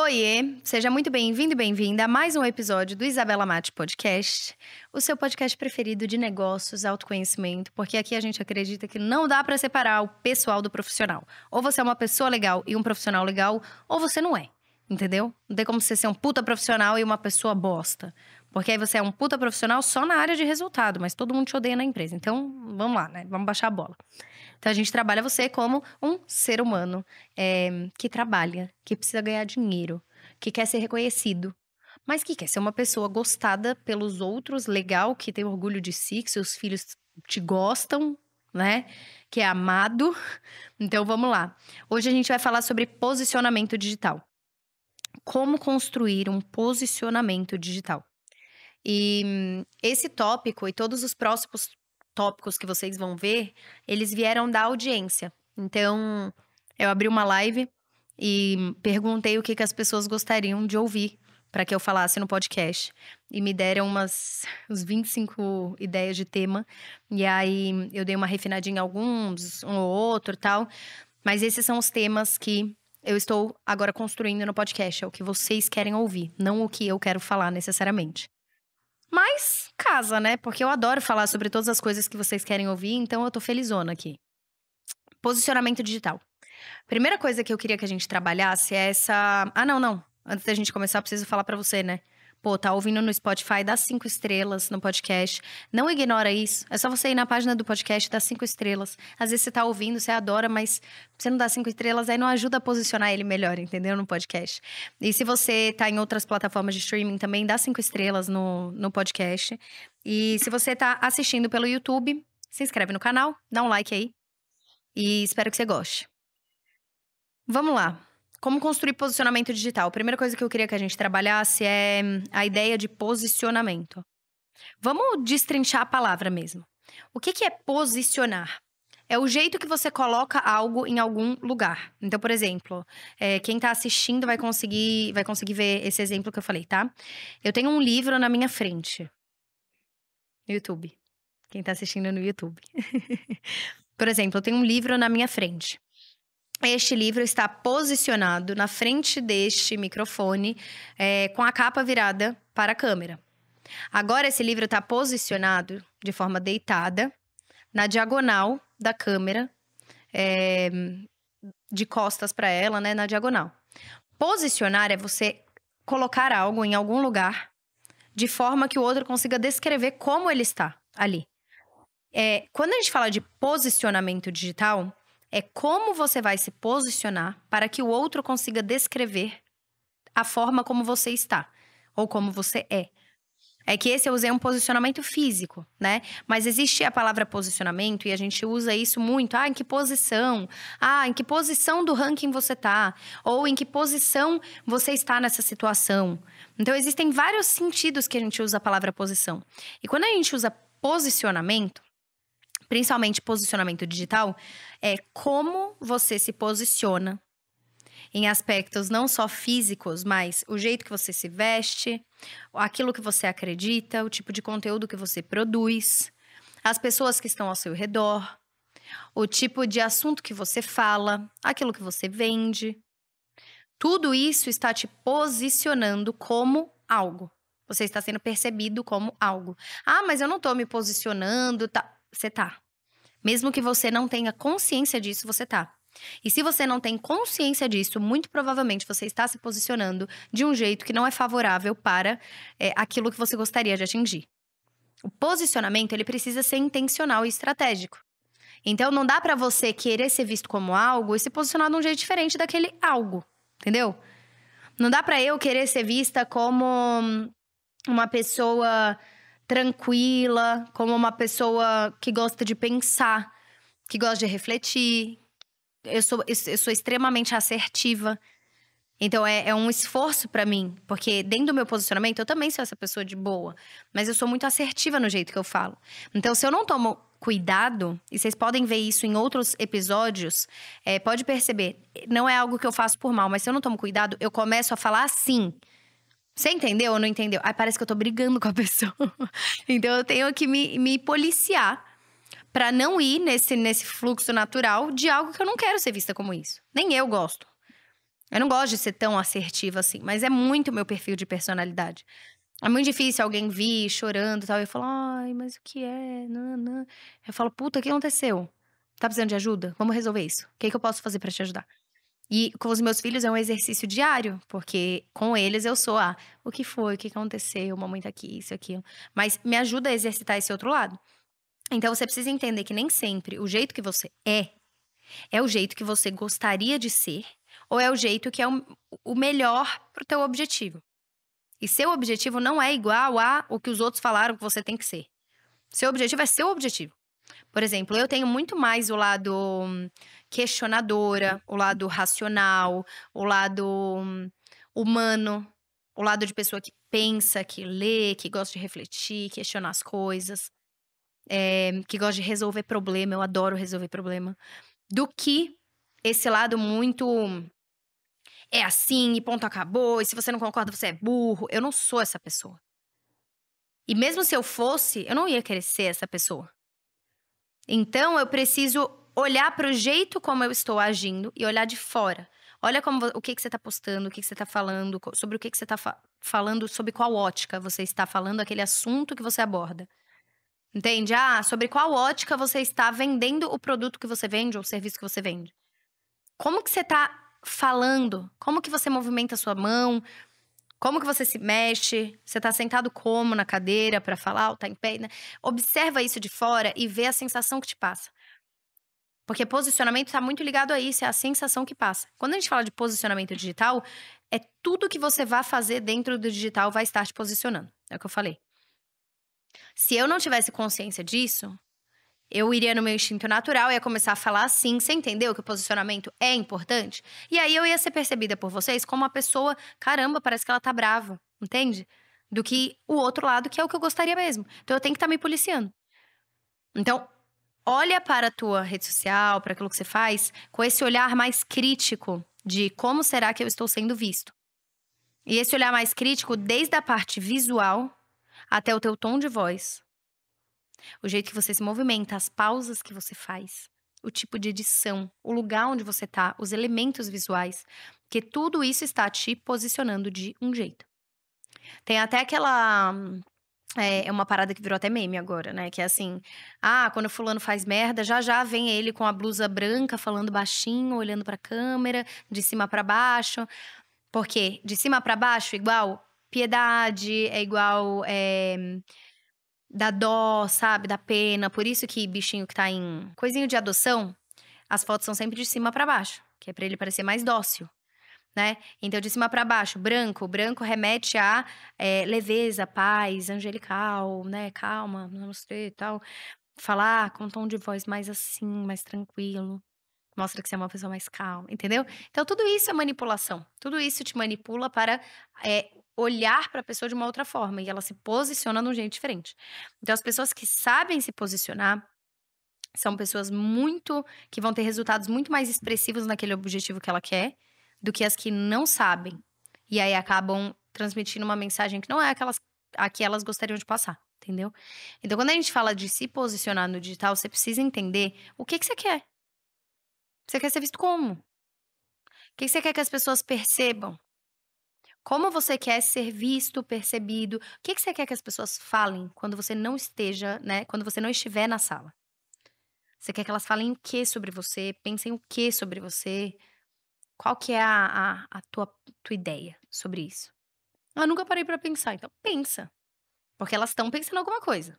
Oiê, seja muito bem-vindo e bem-vinda a mais um episódio do Isabela Mate Podcast, o seu podcast preferido de negócios, autoconhecimento, porque aqui a gente acredita que não dá para separar o pessoal do profissional. Ou você é uma pessoa legal e um profissional legal, ou você não é, entendeu? Não tem como você ser um puta profissional e uma pessoa bosta. Porque aí você é um puta profissional só na área de resultado, mas todo mundo te odeia na empresa. Então, vamos lá, né? Vamos baixar a bola. Então, a gente trabalha você como um ser humano é, que trabalha, que precisa ganhar dinheiro, que quer ser reconhecido, mas que quer ser uma pessoa gostada pelos outros, legal, que tem orgulho de si, que seus filhos te gostam, né? Que é amado. Então vamos lá. Hoje a gente vai falar sobre posicionamento digital. Como construir um posicionamento digital? E esse tópico e todos os próximos tópicos que vocês vão ver, eles vieram da audiência. Então, eu abri uma live e perguntei o que, que as pessoas gostariam de ouvir para que eu falasse no podcast. E me deram umas uns 25 ideias de tema. E aí eu dei uma refinadinha em alguns, um ou outro tal. Mas esses são os temas que eu estou agora construindo no podcast. É o que vocês querem ouvir, não o que eu quero falar necessariamente. Mas casa, né? Porque eu adoro falar sobre todas as coisas que vocês querem ouvir, então eu tô felizona aqui. Posicionamento digital. Primeira coisa que eu queria que a gente trabalhasse é essa. Ah, não, não. Antes da gente começar, preciso falar para você, né? Pô, tá ouvindo no Spotify, dá cinco estrelas no podcast. Não ignora isso. É só você ir na página do podcast dá dar cinco estrelas. Às vezes você tá ouvindo, você adora, mas você não dá cinco estrelas, aí não ajuda a posicionar ele melhor, entendeu? No podcast. E se você tá em outras plataformas de streaming também, dá cinco estrelas no, no podcast. E se você tá assistindo pelo YouTube, se inscreve no canal, dá um like aí. E espero que você goste. Vamos lá. Como construir posicionamento digital? A primeira coisa que eu queria que a gente trabalhasse é a ideia de posicionamento. Vamos destrinchar a palavra mesmo. O que, que é posicionar? É o jeito que você coloca algo em algum lugar. Então, por exemplo, é, quem está assistindo vai conseguir, vai conseguir ver esse exemplo que eu falei, tá? Eu tenho um livro na minha frente. No YouTube. Quem está assistindo no YouTube. por exemplo, eu tenho um livro na minha frente. Este livro está posicionado na frente deste microfone, é, com a capa virada para a câmera. Agora, esse livro está posicionado de forma deitada, na diagonal da câmera, é, de costas para ela, né, na diagonal. Posicionar é você colocar algo em algum lugar de forma que o outro consiga descrever como ele está ali. É, quando a gente fala de posicionamento digital, é como você vai se posicionar para que o outro consiga descrever a forma como você está ou como você é. É que esse eu usei um posicionamento físico, né? Mas existe a palavra posicionamento e a gente usa isso muito. Ah, em que posição? Ah, em que posição do ranking você tá? Ou em que posição você está nessa situação? Então, existem vários sentidos que a gente usa a palavra posição. E quando a gente usa posicionamento, principalmente posicionamento digital, é como você se posiciona em aspectos não só físicos, mas o jeito que você se veste, aquilo que você acredita, o tipo de conteúdo que você produz, as pessoas que estão ao seu redor, o tipo de assunto que você fala, aquilo que você vende. Tudo isso está te posicionando como algo. Você está sendo percebido como algo. Ah, mas eu não estou me posicionando. Tá você tá. Mesmo que você não tenha consciência disso, você tá. E se você não tem consciência disso, muito provavelmente você está se posicionando de um jeito que não é favorável para é, aquilo que você gostaria de atingir. O posicionamento ele precisa ser intencional e estratégico. Então não dá para você querer ser visto como algo e se posicionar de um jeito diferente daquele algo, entendeu? Não dá para eu querer ser vista como uma pessoa tranquila, como uma pessoa que gosta de pensar, que gosta de refletir. Eu sou, eu sou extremamente assertiva. Então é, é um esforço para mim, porque dentro do meu posicionamento eu também sou essa pessoa de boa, mas eu sou muito assertiva no jeito que eu falo. Então se eu não tomo cuidado, e vocês podem ver isso em outros episódios, é, pode perceber, não é algo que eu faço por mal, mas se eu não tomo cuidado, eu começo a falar assim. Você entendeu ou não entendeu? Aí parece que eu tô brigando com a pessoa. então eu tenho que me, me policiar para não ir nesse, nesse fluxo natural de algo que eu não quero ser vista como isso. Nem eu gosto. Eu não gosto de ser tão assertiva assim, mas é muito meu perfil de personalidade. É muito difícil alguém vir chorando e tal. E eu falo, ai, mas o que é? Não, não. Eu falo, puta, o que aconteceu? Tá precisando de ajuda? Vamos resolver isso. O que, é que eu posso fazer para te ajudar? E com os meus filhos é um exercício diário, porque com eles eu sou a ah, o que foi, o que aconteceu, mamãe tá aqui, isso, aquilo. Mas me ajuda a exercitar esse outro lado. Então você precisa entender que nem sempre o jeito que você é é o jeito que você gostaria de ser ou é o jeito que é o, o melhor pro teu objetivo. E seu objetivo não é igual a o que os outros falaram que você tem que ser. Seu objetivo é seu objetivo. Por exemplo, eu tenho muito mais o lado questionadora, o lado racional, o lado hum, humano, o lado de pessoa que pensa, que lê, que gosta de refletir, questionar as coisas, é, que gosta de resolver problema. Eu adoro resolver problema. Do que esse lado muito hum, é assim e ponto acabou, e se você não concorda, você é burro. Eu não sou essa pessoa. E mesmo se eu fosse, eu não ia querer ser essa pessoa. Então eu preciso olhar para o jeito como eu estou agindo e olhar de fora. Olha como o que, que você está postando, o que, que você está falando, sobre o que, que você está fa falando, sobre qual ótica você está falando aquele assunto que você aborda. Entende? Ah, sobre qual ótica você está vendendo o produto que você vende ou o serviço que você vende. Como que você está falando? Como que você movimenta a sua mão? Como que você se mexe? Você está sentado como na cadeira para falar ou tá em pé? Né? Observa isso de fora e vê a sensação que te passa. Porque posicionamento está muito ligado a isso, é a sensação que passa. Quando a gente fala de posicionamento digital, é tudo que você vai fazer dentro do digital vai estar te posicionando. É o que eu falei. Se eu não tivesse consciência disso, eu iria no meu instinto natural, e ia começar a falar assim, você entendeu que o posicionamento é importante? E aí eu ia ser percebida por vocês como uma pessoa, caramba, parece que ela tá brava, entende? Do que o outro lado, que é o que eu gostaria mesmo. Então eu tenho que estar tá me policiando. Então, olha para a tua rede social, para aquilo que você faz, com esse olhar mais crítico de como será que eu estou sendo visto. E esse olhar mais crítico, desde a parte visual até o teu tom de voz, o jeito que você se movimenta, as pausas que você faz, o tipo de edição, o lugar onde você está, os elementos visuais, que tudo isso está te posicionando de um jeito. Tem até aquela hum, é, é uma parada que virou até meme agora, né? Que é assim: ah, quando o fulano faz merda, já já vem ele com a blusa branca, falando baixinho, olhando pra câmera, de cima para baixo. Porque de cima para baixo, igual piedade, é igual é, eh, da dó, sabe? Da pena. Por isso que bichinho que tá em coisinho de adoção, as fotos são sempre de cima para baixo, que é pra ele parecer mais dócil né? Então, de cima para baixo, branco. Branco remete a é, leveza, paz, angelical, né? Calma, não sei e tal. Falar com um tom de voz mais assim, mais tranquilo. Mostra que você é uma pessoa mais calma, entendeu? Então, tudo isso é manipulação. Tudo isso te manipula para é, olhar para a pessoa de uma outra forma e ela se posiciona de um jeito diferente. Então, as pessoas que sabem se posicionar são pessoas muito que vão ter resultados muito mais expressivos naquele objetivo que ela quer do que as que não sabem. E aí acabam transmitindo uma mensagem que não é aquelas, a que elas gostariam de passar, entendeu? Então, quando a gente fala de se posicionar no digital, você precisa entender o que, que você quer. Você quer ser visto como? O que, você quer que as pessoas percebam? Como você quer ser visto, percebido? O que você quer que as pessoas falem quando você não esteja, né? Quando você não estiver na sala? Você quer que elas falem o que sobre você? Pensem o que sobre você? Qual que é a, a, a tua, tua ideia sobre isso? Eu nunca parei para pensar, então pensa. Porque elas estão pensando alguma coisa.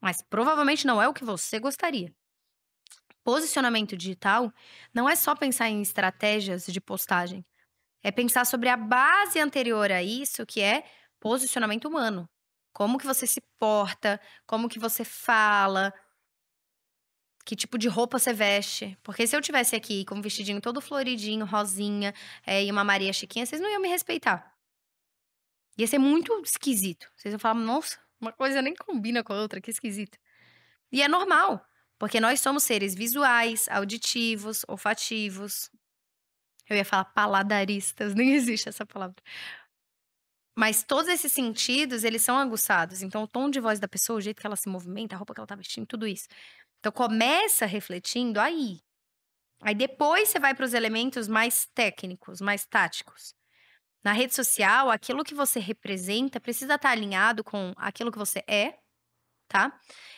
Mas provavelmente não é o que você gostaria. Posicionamento digital não é só pensar em estratégias de postagem. É pensar sobre a base anterior a isso, que é posicionamento humano. Como que você se porta, como que você fala, que tipo de roupa você veste. Porque se eu tivesse aqui com um vestidinho todo floridinho, rosinha, é, e uma Maria Chiquinha, vocês não iam me respeitar. Ia ser muito esquisito. Vocês iam falar, nossa, uma coisa nem combina com a outra, que esquisito. E é normal, porque nós somos seres visuais, auditivos, olfativos. Eu ia falar paladaristas, nem existe essa palavra. Mas todos esses sentidos, eles são aguçados. Então, o tom de voz da pessoa, o jeito que ela se movimenta, a roupa que ela tá vestindo, tudo isso. Então começa refletindo aí. Aí depois você vai para os elementos mais técnicos, mais táticos. Na rede social, aquilo que você representa precisa estar alinhado com aquilo que você é, tá?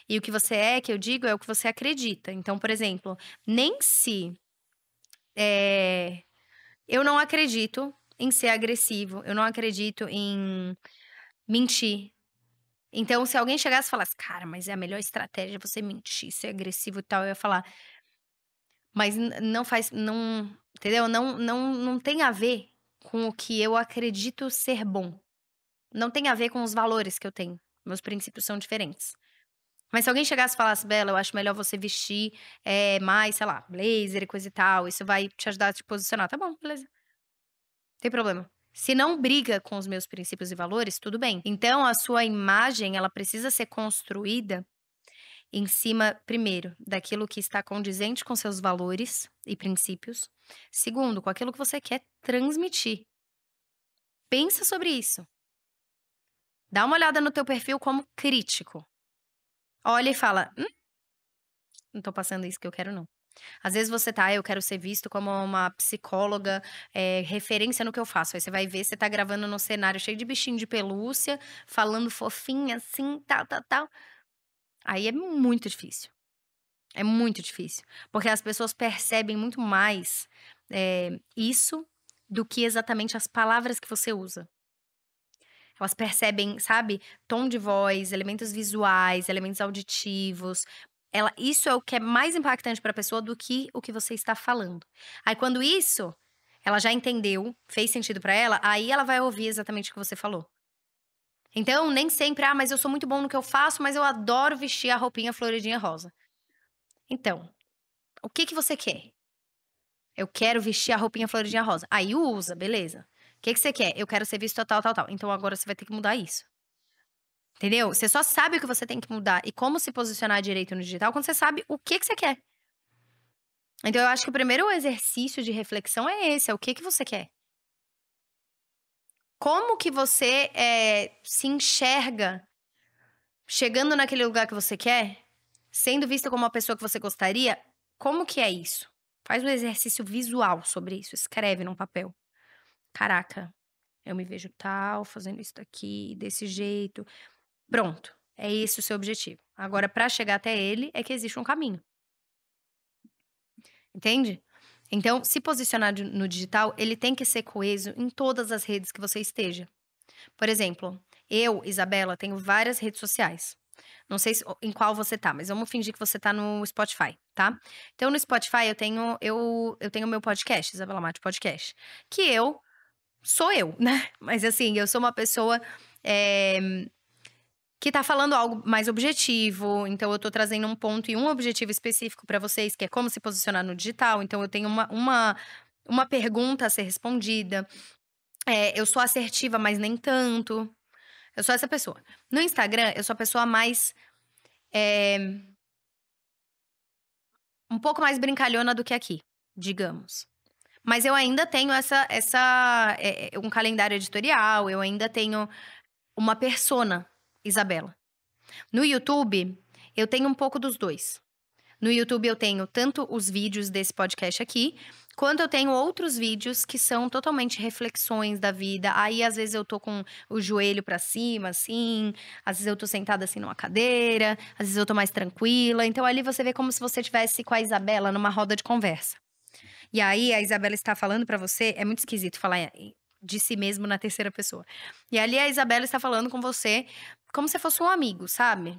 E o que você é, que eu digo, é o que você acredita. Então, por exemplo, nem se é, eu não acredito em ser agressivo, eu não acredito em mentir, então, se alguém chegasse e falasse, cara, mas é a melhor estratégia você mentir, ser agressivo e tal, eu ia falar. Mas não faz. Não, entendeu? Não, não, não tem a ver com o que eu acredito ser bom. Não tem a ver com os valores que eu tenho. Meus princípios são diferentes. Mas se alguém chegasse e falasse, Bela, eu acho melhor você vestir é, mais, sei lá, blazer e coisa e tal, isso vai te ajudar a te posicionar. Tá bom, beleza. Não tem problema. Se não briga com os meus princípios e valores, tudo bem. Então, a sua imagem, ela precisa ser construída em cima, primeiro, daquilo que está condizente com seus valores e princípios. Segundo, com aquilo que você quer transmitir. Pensa sobre isso. Dá uma olhada no teu perfil como crítico. Olha e fala, hum, não estou passando isso que eu quero não. Às vezes você tá, ah, eu quero ser visto como uma psicóloga, é, referência no que eu faço. Aí você vai ver, você tá gravando no cenário cheio de bichinho de pelúcia, falando fofinha, assim, tal, tal, tal. Aí é muito difícil. É muito difícil. Porque as pessoas percebem muito mais é, isso do que exatamente as palavras que você usa. Elas percebem, sabe, tom de voz, elementos visuais, elementos auditivos, ela, isso é o que é mais impactante para a pessoa do que o que você está falando. Aí quando isso ela já entendeu, fez sentido para ela, aí ela vai ouvir exatamente o que você falou. Então, nem sempre, ah, mas eu sou muito bom no que eu faço, mas eu adoro vestir a roupinha floridinha rosa. Então, o que que você quer? Eu quero vestir a roupinha floridinha rosa. Aí usa, beleza. O que que você quer? Eu quero ser visto tal, tal, tal. Então agora você vai ter que mudar isso. Entendeu? Você só sabe o que você tem que mudar e como se posicionar direito no digital quando você sabe o que, que você quer. Então, eu acho que o primeiro exercício de reflexão é esse: é o que, que você quer. Como que você é, se enxerga chegando naquele lugar que você quer, sendo vista como uma pessoa que você gostaria? Como que é isso? Faz um exercício visual sobre isso. Escreve num papel. Caraca, eu me vejo tal, fazendo isso daqui, desse jeito Pronto. É esse o seu objetivo. Agora, para chegar até ele, é que existe um caminho. Entende? Então, se posicionar no digital, ele tem que ser coeso em todas as redes que você esteja. Por exemplo, eu, Isabela, tenho várias redes sociais. Não sei em qual você tá, mas vamos fingir que você tá no Spotify, tá? Então, no Spotify, eu tenho eu, eu tenho meu podcast, Isabela Mate Podcast, que eu sou eu, né? Mas assim, eu sou uma pessoa é, que está falando algo mais objetivo. Então, eu estou trazendo um ponto e um objetivo específico para vocês, que é como se posicionar no digital. Então, eu tenho uma, uma, uma pergunta a ser respondida. É, eu sou assertiva, mas nem tanto. Eu sou essa pessoa. No Instagram, eu sou a pessoa mais. É, um pouco mais brincalhona do que aqui, digamos. Mas eu ainda tenho essa, essa é, é um calendário editorial, eu ainda tenho uma persona Isabela. No YouTube, eu tenho um pouco dos dois. No YouTube eu tenho tanto os vídeos desse podcast aqui, quanto eu tenho outros vídeos que são totalmente reflexões da vida. Aí às vezes eu tô com o joelho para cima assim, às vezes eu tô sentada assim numa cadeira, às vezes eu tô mais tranquila. Então ali você vê como se você tivesse com a Isabela numa roda de conversa. E aí a Isabela está falando para você, é muito esquisito falar de si mesmo na terceira pessoa. E ali a Isabela está falando com você como se fosse um amigo, sabe?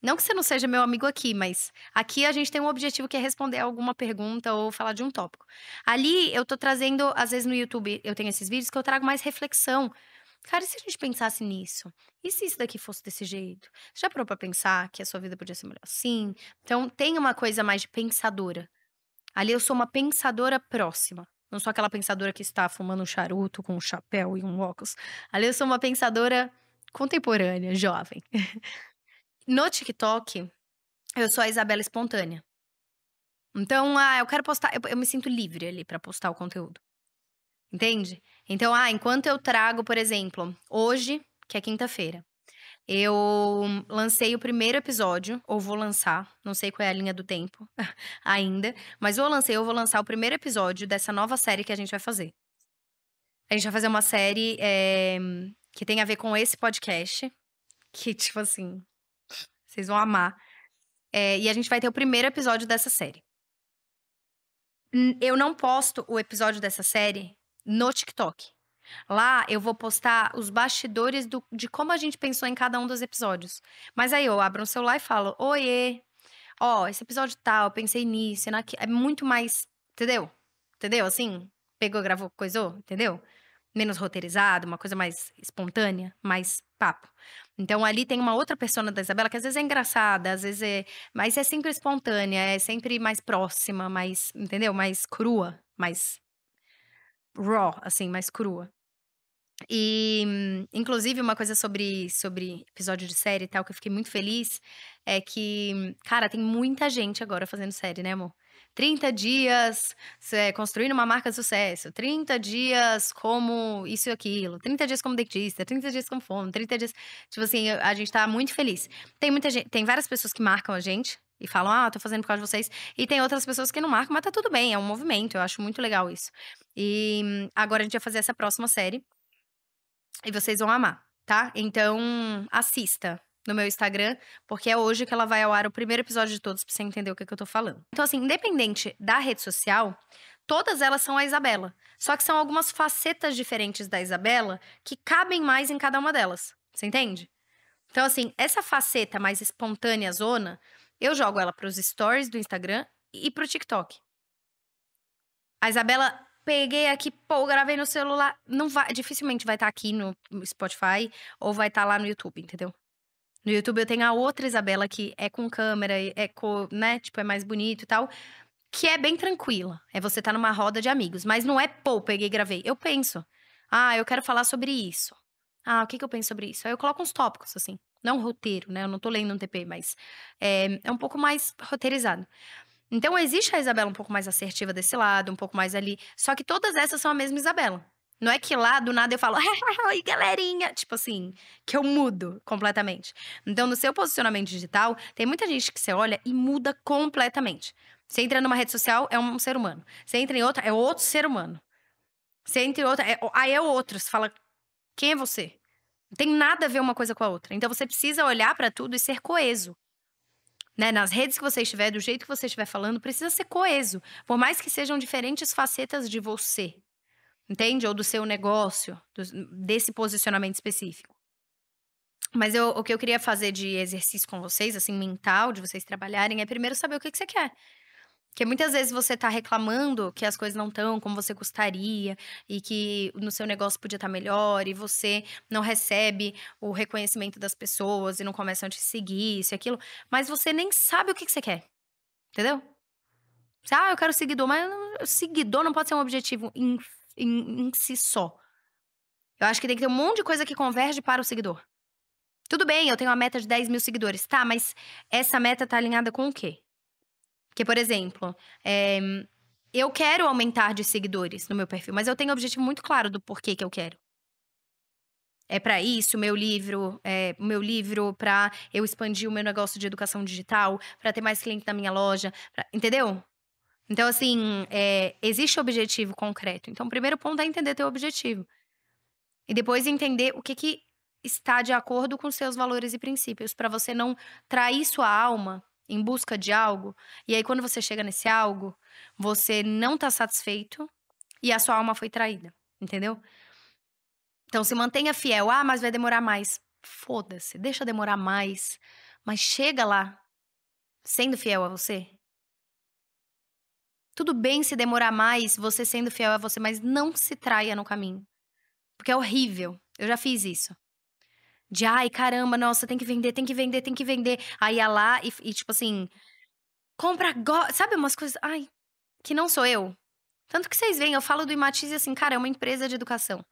Não que você não seja meu amigo aqui, mas aqui a gente tem um objetivo que é responder alguma pergunta ou falar de um tópico. Ali eu tô trazendo, às vezes no YouTube eu tenho esses vídeos que eu trago mais reflexão. Cara, e se a gente pensasse nisso? E se isso daqui fosse desse jeito? Você já parou pra pensar que a sua vida podia ser melhor? Sim. Então tem uma coisa mais de pensadora. Ali eu sou uma pensadora próxima. Não sou aquela pensadora que está fumando um charuto com um chapéu e um óculos. Ali eu sou uma pensadora contemporânea, jovem. no TikTok, eu sou a Isabela espontânea. Então, ah, eu quero postar, eu, eu me sinto livre ali para postar o conteúdo. Entende? Então, ah, enquanto eu trago, por exemplo, hoje, que é quinta-feira, eu lancei o primeiro episódio, ou vou lançar, não sei qual é a linha do tempo ainda, mas eu lancei, eu vou lançar o primeiro episódio dessa nova série que a gente vai fazer. A gente vai fazer uma série é, que tem a ver com esse podcast, que, tipo assim, vocês vão amar. É, e a gente vai ter o primeiro episódio dessa série. Eu não posto o episódio dessa série no TikTok. Lá eu vou postar os bastidores do, de como a gente pensou em cada um dos episódios. Mas aí eu abro o celular e falo: Oiê, ó, esse episódio tal, pensei nisso, naquilo. É muito mais. Entendeu? Entendeu? Assim, pegou, gravou, coisou, entendeu? Menos roteirizado, uma coisa mais espontânea, mais papo. Então ali tem uma outra persona da Isabela que às vezes é engraçada, às vezes é. Mas é sempre espontânea, é sempre mais próxima, mais. Entendeu? Mais crua, mais raw, assim, mais crua. E, inclusive, uma coisa sobre, sobre episódio de série e tal, que eu fiquei muito feliz, é que, cara, tem muita gente agora fazendo série, né, amor? 30 dias é, construindo uma marca de sucesso, 30 dias como isso e aquilo, 30 dias como dentista, 30 dias como fome, 30 dias. Tipo assim, a gente tá muito feliz. Tem muita gente, tem várias pessoas que marcam a gente e falam, ah, tô fazendo por causa de vocês. E tem outras pessoas que não marcam, mas tá tudo bem, é um movimento, eu acho muito legal isso. E agora a gente vai fazer essa próxima série. E vocês vão amar, tá? Então, assista no meu Instagram, porque é hoje que ela vai ao ar o primeiro episódio de todos, pra você entender o que, é que eu tô falando. Então, assim, independente da rede social, todas elas são a Isabela. Só que são algumas facetas diferentes da Isabela que cabem mais em cada uma delas. Você entende? Então, assim, essa faceta mais espontânea, zona, eu jogo ela para os stories do Instagram e para o TikTok. A Isabela, peguei aqui, pô, gravei no celular. Não vai, dificilmente vai estar tá aqui no Spotify ou vai estar tá lá no YouTube, entendeu? No YouTube eu tenho a outra Isabela que é com câmera, é com, né, tipo, é mais bonito e tal, que é bem tranquila. É você estar tá numa roda de amigos, mas não é, pô, peguei e gravei. Eu penso. Ah, eu quero falar sobre isso. Ah, o que que eu penso sobre isso? Aí eu coloco uns tópicos assim. Não roteiro, né? Eu não tô lendo um TP, mas é, é um pouco mais roteirizado. Então, existe a Isabela um pouco mais assertiva desse lado, um pouco mais ali. Só que todas essas são a mesma Isabela. Não é que lá do nada eu falo, oi, galerinha. Tipo assim, que eu mudo completamente. Então, no seu posicionamento digital, tem muita gente que você olha e muda completamente. Você entra numa rede social, é um ser humano. Você entra em outra, é outro ser humano. Você entra em outra, é, aí é outro. Você fala, quem é você? Não tem nada a ver uma coisa com a outra. Então você precisa olhar para tudo e ser coeso. Né? Nas redes que você estiver, do jeito que você estiver falando, precisa ser coeso. Por mais que sejam diferentes facetas de você. Entende? Ou do seu negócio, do, desse posicionamento específico. Mas eu, o que eu queria fazer de exercício com vocês, assim, mental, de vocês trabalharem, é primeiro saber o que, que você quer. Porque muitas vezes você está reclamando que as coisas não estão como você gostaria e que no seu negócio podia estar tá melhor e você não recebe o reconhecimento das pessoas e não começam a te seguir, isso e aquilo, mas você nem sabe o que, que você quer. Entendeu? Você, ah, eu quero seguidor, mas seguidor não pode ser um objetivo em, em, em si só. Eu acho que tem que ter um monte de coisa que converge para o seguidor. Tudo bem, eu tenho uma meta de 10 mil seguidores, tá, mas essa meta tá alinhada com o quê? Porque, por exemplo, é, eu quero aumentar de seguidores no meu perfil, mas eu tenho um objetivo muito claro do porquê que eu quero. É para isso, meu livro, é, meu livro para eu expandir o meu negócio de educação digital, para ter mais cliente na minha loja, pra, entendeu? Então, assim, é, existe objetivo concreto. Então, o primeiro ponto é entender teu objetivo. E depois entender o que, que está de acordo com seus valores e princípios, para você não trair sua alma em busca de algo, e aí quando você chega nesse algo, você não tá satisfeito e a sua alma foi traída, entendeu? Então se mantenha fiel. Ah, mas vai demorar mais. Foda-se, deixa demorar mais, mas chega lá sendo fiel a você. Tudo bem se demorar mais, você sendo fiel a você, mas não se traia no caminho. Porque é horrível. Eu já fiz isso. De ai, caramba, nossa, tem que vender, tem que vender, tem que vender. Aí ia lá e, e tipo assim, compra agora. Sabe umas coisas. Ai, que não sou eu. Tanto que vocês veem, eu falo do Imatize assim, cara, é uma empresa de educação.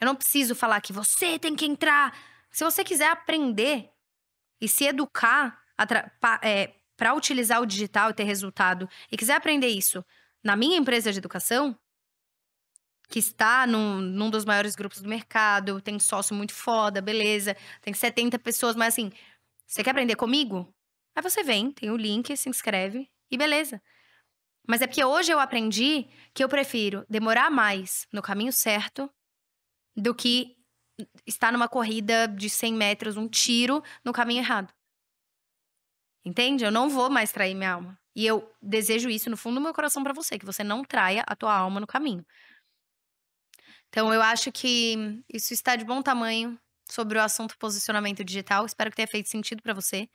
Eu não preciso falar que você tem que entrar. Se você quiser aprender e se educar para é, utilizar o digital e ter resultado, e quiser aprender isso na minha empresa de educação, que está num, num dos maiores grupos do mercado, tem sócio muito foda, beleza, tem 70 pessoas, mas assim, você quer aprender comigo? Aí você vem, tem o link, se inscreve e beleza. Mas é porque hoje eu aprendi que eu prefiro demorar mais no caminho certo do que estar numa corrida de 100 metros, um tiro no caminho errado. Entende? Eu não vou mais trair minha alma. E eu desejo isso no fundo do meu coração para você, que você não traia a tua alma no caminho. Então, eu acho que isso está de bom tamanho sobre o assunto posicionamento digital. Espero que tenha feito sentido para você.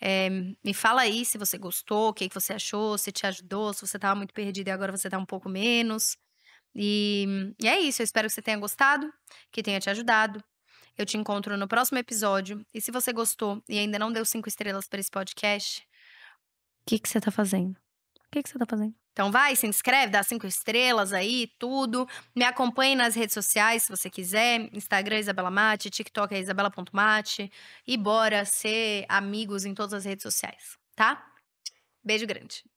É, me fala aí se você gostou, o que, que você achou, se te ajudou, se você estava muito perdido e agora você está um pouco menos. E, e é isso. Eu espero que você tenha gostado, que tenha te ajudado. Eu te encontro no próximo episódio. E se você gostou e ainda não deu cinco estrelas para esse podcast, o que, que você está fazendo? O que, que você está fazendo? Então vai, se inscreve, dá cinco estrelas aí, tudo. Me acompanhe nas redes sociais se você quiser. Instagram é Isabela Mate, TikTok é isabela.mate. E bora ser amigos em todas as redes sociais, tá? Beijo grande.